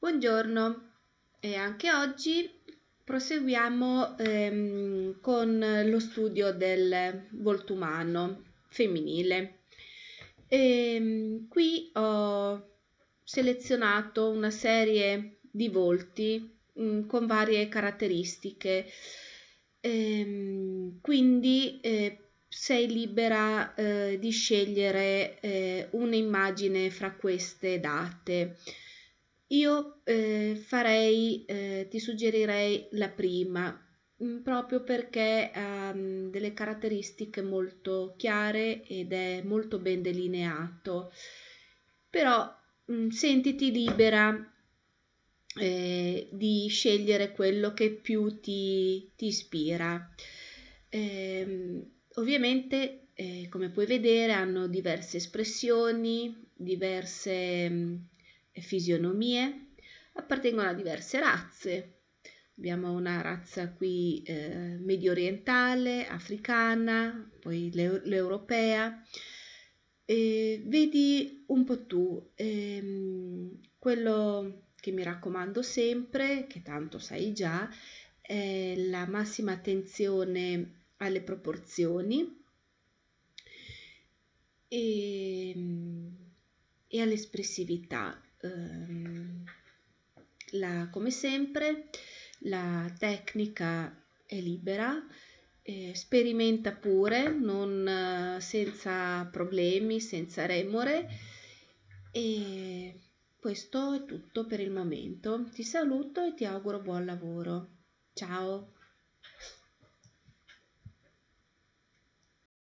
Buongiorno e anche oggi proseguiamo ehm, con lo studio del volto umano femminile. E, ehm, qui ho selezionato una serie di volti mh, mm, con varie caratteristiche, e, ehm, quindi eh, sei libera eh, di scegliere eh, un'immagine fra queste date. Io eh, farei, eh, ti suggerirei la prima, mm, proprio perché ha mh, mm, delle caratteristiche molto chiare ed è molto ben delineato. Però mh, mm, sentiti libera eh, di scegliere quello che più ti, ti ispira. Ehm, ovviamente, eh, come puoi vedere, hanno diverse espressioni, diverse e fisionomie appartengono a diverse razze. Abbiamo una razza qui eh, medio orientale, africana, poi l'europea. E vedi un po' tu, ehm, quello che mi raccomando sempre, che tanto sai già, è la massima attenzione alle proporzioni e, e all'espressività ehm, la, come sempre la tecnica è libera, eh, sperimenta pure, non, eh, senza problemi, senza remore e questo è tutto per il momento. Ti saluto e ti auguro buon lavoro. Ciao!